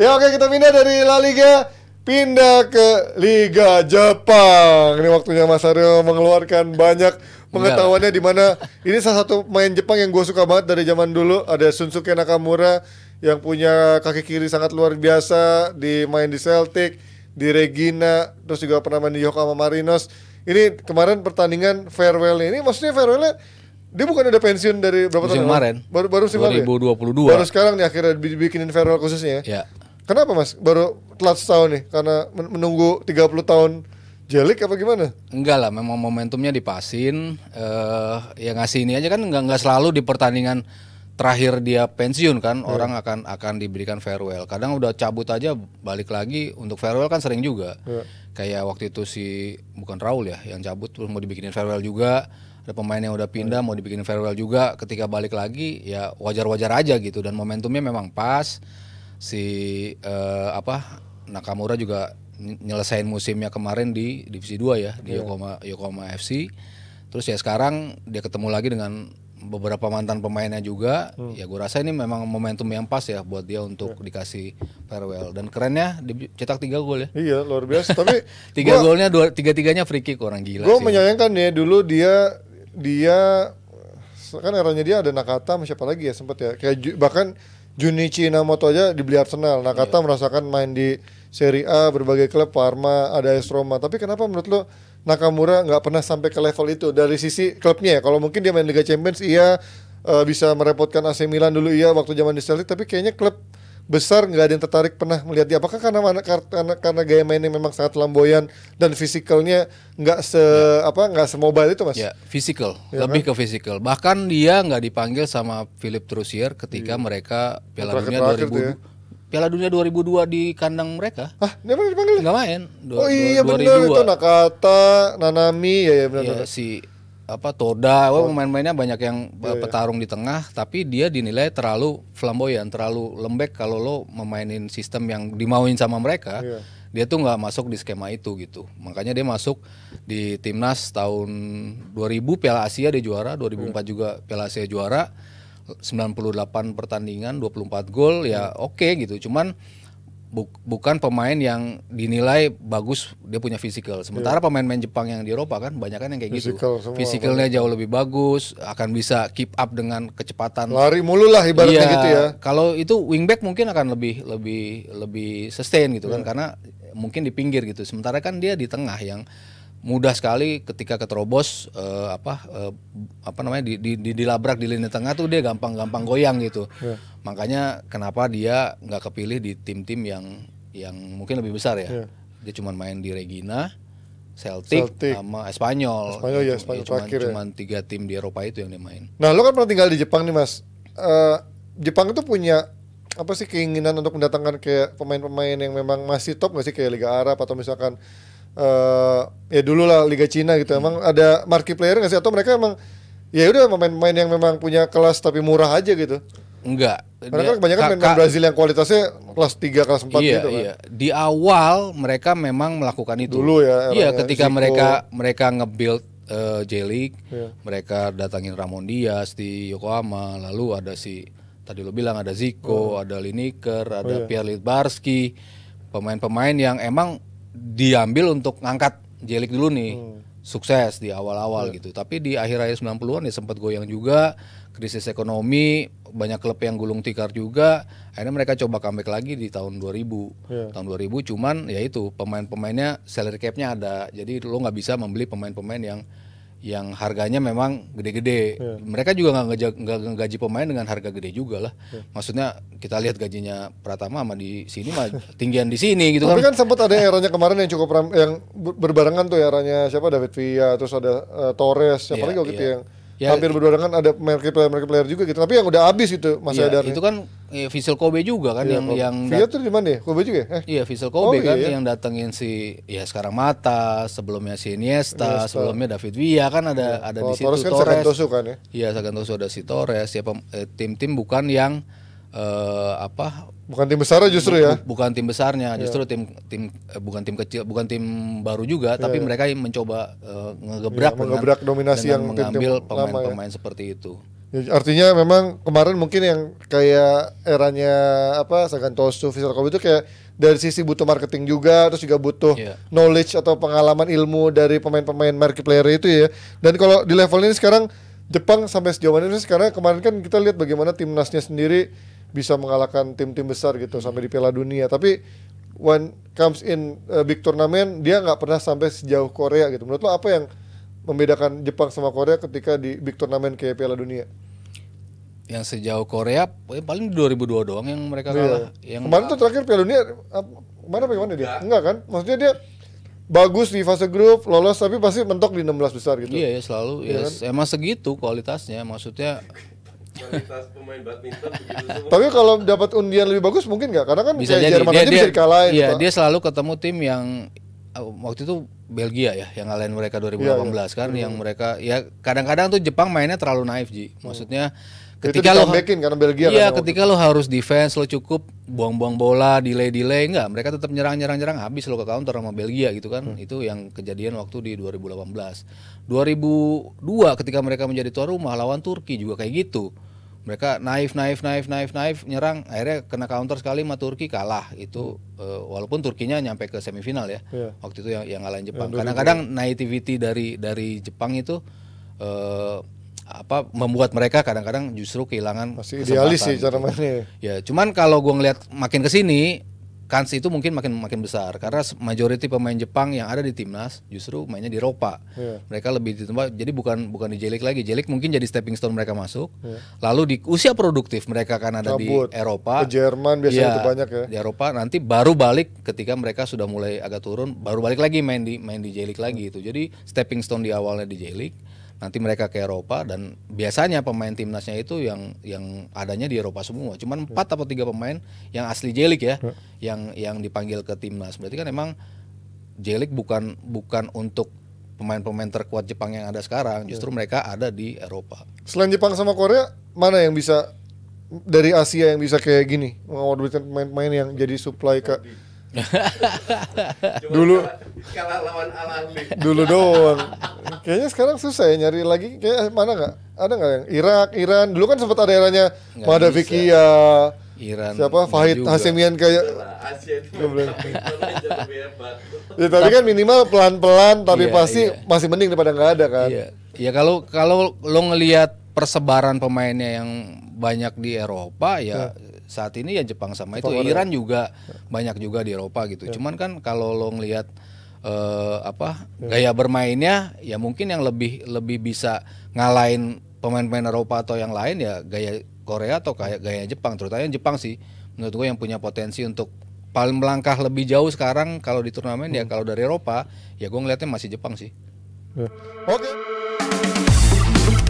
Ya oke kita pindah dari La Liga pindah ke Liga Jepang. Ini waktunya Mas Aryo mengeluarkan banyak pengetahuannya di mana ini salah satu main Jepang yang gue suka banget dari zaman dulu ada Sunsuke Nakamura yang punya kaki kiri sangat luar biasa di main di Celtic, di Regina, terus juga pernah main di Yokohama Marinos. Ini kemarin pertandingan farewell ini maksudnya farewellnya dia bukan udah pensiun dari berapa tahun ya? kemarin? Baru baru musim 2022. Ya? Baru sekarang nih akhirnya dibikinin farewell khususnya. Ya. ya. Kenapa Mas? Baru telat setahun nih karena menunggu 30 tahun jelik apa gimana? Enggak lah, memang momentumnya dipasin. Eh ya ngasih ini aja kan nggak nggak selalu di pertandingan terakhir dia pensiun kan yeah. orang akan akan diberikan farewell. Kadang udah cabut aja balik lagi untuk farewell kan sering juga. Yeah. Kayak waktu itu si bukan Raul ya yang cabut terus mau dibikinin farewell juga. Ada pemain yang udah pindah yeah. mau dibikinin farewell juga. Ketika balik lagi ya wajar-wajar aja gitu dan momentumnya memang pas si uh, apa Nakamura juga nyelesain musimnya kemarin di divisi 2 ya di yeah. Yokohama Yokohama FC. Terus ya sekarang dia ketemu lagi dengan beberapa mantan pemainnya juga. Hmm. Ya gue rasa ini memang momentum yang pas ya buat dia untuk yeah. dikasih farewell. Dan kerennya cetak tiga gol ya. Iya luar biasa. Tapi tiga golnya dua tiga tiganya free kick orang gila. Gue menyayangkan ya dulu dia dia kan eranya dia ada Nakata sama siapa lagi ya sempat ya kayak bahkan Junichi Inamoto aja dibeli Arsenal. Nakata yeah. merasakan main di Serie A berbagai klub Parma, ada AS Roma. Tapi kenapa menurut lo Nakamura nggak pernah sampai ke level itu dari sisi klubnya ya? Kalau mungkin dia main Liga Champions iya eh, bisa merepotkan AC Milan dulu iya waktu zaman di Celtic tapi kayaknya klub besar nggak ada yang tertarik pernah melihat dia apakah karena mana karena karena gaya mainnya memang sangat lamboyan dan fisikalnya nggak se yeah. apa nggak semobile itu mas ya fisikal yeah, kan? lebih kan? ke fisikal bahkan dia nggak dipanggil sama Philip Trussier ketika yeah. mereka ya. Piala Dunia dua 2000 ya. Piala Dunia 2002 di kandang mereka. Ah, dia pernah dipanggil? Ya? nggak main. Dua, oh iya benar itu Nakata, Nanami ya ya benar. yeah, iya, si apa Toda, wah pemain-pemainnya banyak yang yeah, iya, iya. petarung yeah. di tengah, tapi dia dinilai terlalu flamboyan, terlalu lembek kalau lo memainin sistem yang dimauin sama mereka. Yeah. Dia tuh nggak masuk di skema itu gitu. Makanya dia masuk di timnas tahun 2000 Piala Asia dia juara, 2004 yeah. juga Piala Asia juara. 98 pertandingan, 24 gol yeah. ya iya. oke okay, gitu. Cuman buk, bukan pemain yang dinilai bagus dia punya fisikal. Sementara yeah. pemain-pemain Jepang yang di Eropa kan banyak kan yang kayak gitu. physical gitu. Fisikalnya jauh lebih bagus, akan bisa keep up dengan kecepatan. Lari mulu lah ibaratnya ya, gitu ya. Kalau itu wingback mungkin akan lebih lebih lebih sustain gitu yeah. kan iya. karena mungkin di pinggir gitu. Sementara kan dia di tengah yang mudah sekali ketika keterobos uh, apa uh, apa namanya di, di, di dilabrak di lini tengah tuh dia gampang-gampang goyang gitu. Yeah. Makanya kenapa dia nggak kepilih di tim-tim yang yang mungkin lebih besar ya. Yeah. Dia cuma main di Regina, Celtic, Celtic. sama Espanyol. Espanyol ya, Espanyol cuman, terakhir ya. cuman ya. tiga tim di Eropa itu yang dia main. Nah, lo kan pernah tinggal di Jepang nih, Mas. Uh, Jepang itu punya apa sih keinginan untuk mendatangkan kayak pemain-pemain yang memang masih top nggak sih kayak Liga Arab atau misalkan uh, ya dulu lah Liga Cina gitu. Emang ada marquee player nggak sih atau mereka emang ya udah pemain-pemain yang memang punya kelas tapi murah aja gitu? Enggak. Mereka dia, kan kebanyakan pemain Brazil yang kualitasnya kelas 3, kelas 4 iya, gitu kan. Iya. Di awal mereka memang melakukan itu. Dulu ya. Iya, ketika Zico. mereka mereka nge-build uh, J League, yeah. mereka datangin Ramon Diaz di Yokohama, lalu ada si tadi lo bilang ada Zico, oh. ada Liniker, ada oh, iya. Pierre Litbarski, pemain-pemain yang emang diambil untuk ngangkat Jelik dulu nih. Hmm. Sukses di awal-awal hmm. gitu. Tapi di akhir-akhir 90-an ya sempat goyang juga, krisis ekonomi, banyak klub yang gulung tikar juga. Akhirnya mereka coba comeback lagi di tahun 2000. Yeah. Tahun 2000 cuman ya itu pemain-pemainnya salary capnya ada. Jadi lo nggak bisa membeli pemain-pemain yang yang harganya memang gede-gede. Yeah. Mereka juga nggak gaji pemain dengan harga gede juga lah. Yeah. Maksudnya kita lihat gajinya Pratama sama di sini mah tinggian di sini gitu kan. Tapi kan sempat ada eranya kemarin yang cukup ram, yang berbarengan tuh eranya siapa David Villa terus ada uh, Torres siapa yeah, lagi gitu yeah. yang ya, hampir dengan ada market player market player juga gitu tapi yang udah habis gitu Mas ya, itu kan ya, Vissel Kobe juga kan ya, yang yang dia tuh di mana ya Kobe juga ya? eh iya Vissel Kobe oh, kan iya. yang datengin si ya sekarang Mata sebelumnya si Iniesta, Iniesta. sebelumnya David Villa kan ada ya. ada oh, di situ Torres kan Torres kan ya iya Sagantoso ada si Torres ya eh, tim-tim bukan yang uh, apa bukan tim besar justru ya? bu, ya bukan tim besarnya yeah. justru tim tim eh, bukan tim kecil bukan tim baru juga yeah, tapi yeah. mereka mencoba uh, ngegebrak yeah, dengan, dominasi yang mengambil ya. pemain-pemain ya. seperti itu ya, artinya memang kemarin mungkin yang kayak eranya apa Tosu Kobe itu kayak dari sisi butuh marketing juga terus juga butuh yeah. knowledge atau pengalaman ilmu dari pemain-pemain market player itu ya dan kalau di level ini sekarang Jepang sampai sejauh mana sekarang kemarin kan kita lihat bagaimana timnasnya sendiri bisa mengalahkan tim-tim besar gitu sampai di Piala Dunia. Tapi when comes in uh, big tournament dia nggak pernah sampai sejauh Korea gitu. Menurut lo apa yang membedakan Jepang sama Korea ketika di big tournament kayak Piala Dunia? Yang sejauh Korea ya paling 2002 doang yang mereka iya. kalah. Yeah. Yang kemarin tuh terakhir Piala Dunia mana bagaimana dia? Enggak kan? Maksudnya dia bagus di fase grup lolos tapi pasti mentok di 16 besar gitu. Iya ya selalu iya ya, yes. kan? emang segitu kualitasnya maksudnya kualitas pemain badminton Tapi kalau dapat undian lebih bagus mungkin nggak? Karena kan bisa kayak jadi. Jerman dia, aja dia, bisa dikalahin. Iya, dia selalu ketemu tim yang eh, waktu itu Belgia ya yang ngalahin mereka 2018 ya, ya. kan hmm. yang iya. mereka ya kadang-kadang tuh Jepang mainnya terlalu naif Ji. Hmm. Maksudnya hmm. ketika lo karena Belgia Iya, kan ketika lo harus defense lo cukup buang-buang bola, delay-delay enggak, mereka tetap nyerang-nyerang-nyerang habis lo ke counter sama Belgia gitu kan. Hmm. Itu yang kejadian waktu di 2018. 2002 ketika mereka menjadi tuan rumah lawan Turki juga kayak gitu mereka naif naif naif naif naif nyerang akhirnya kena counter sekali sama Turki kalah itu uh, walaupun Turkinya nyampe ke semifinal ya yeah. waktu itu yang yang ngalahin Jepang kadang-kadang yeah, naivety dari dari Jepang itu uh, apa membuat mereka kadang-kadang justru kehilangan Masih idealis sih cara gitu. mainnya ya cuman kalau gue ngeliat makin kesini kans itu mungkin makin makin besar karena majority pemain Jepang yang ada di timnas justru mainnya di Eropa. Yeah. Mereka lebih di tempat jadi bukan bukan di Jelik lagi. Jelik mungkin jadi stepping stone mereka masuk. Yeah. Lalu di usia produktif mereka akan ada Kabut. di Eropa. Ke Jerman biasanya ya, itu banyak ya. Di Eropa nanti baru balik ketika mereka sudah mulai agak turun baru balik lagi main di main di Jelik lagi iya. itu. Jadi stepping stone di awalnya di Jelik nanti mereka ke Eropa dan biasanya pemain timnasnya itu yang yang adanya di Eropa semua. Cuman empat atau tiga pemain yang asli Jelik ya, hmm. yang yang dipanggil ke timnas. Berarti kan emang Jelik bukan bukan untuk pemain-pemain terkuat Jepang yang ada sekarang, justru hmm. mereka ada di Eropa. Selain Jepang sama Korea, mana yang bisa dari Asia yang bisa kayak gini? Mengorbitin pemain-pemain yang jadi supply ke dulu kalah, lawan Al Dulu doang. Kayaknya sekarang susah ya nyari lagi. Kayak mana nggak? Ada nggak yang Irak, Iran? Dulu kan sempat ada eranya Madavikia. Iran. Siapa? Fahid Hasemian kayak ya, tapi kan minimal pelan-pelan tapi iya, pasti iya. masih mending daripada nggak ada kan. Iya. Ya kalau kalau lo ngelihat persebaran pemainnya yang banyak di Eropa ya, ya saat ini ya Jepang sama Jepang itu, Iran ya? juga banyak juga di Eropa gitu. Ya. Cuman kan kalau lo ngelihat uh, apa iya. gaya bermainnya ya mungkin yang lebih lebih bisa ngalahin pemain-pemain Eropa atau yang lain ya gaya Korea atau kayak gaya Jepang terutama yang Jepang sih menurut gue yang punya potensi untuk paling melangkah lebih jauh sekarang kalau di turnamen ya hmm. ya kalau dari Eropa ya gue ngelihatnya masih Jepang sih. Iya. Oke. Okay.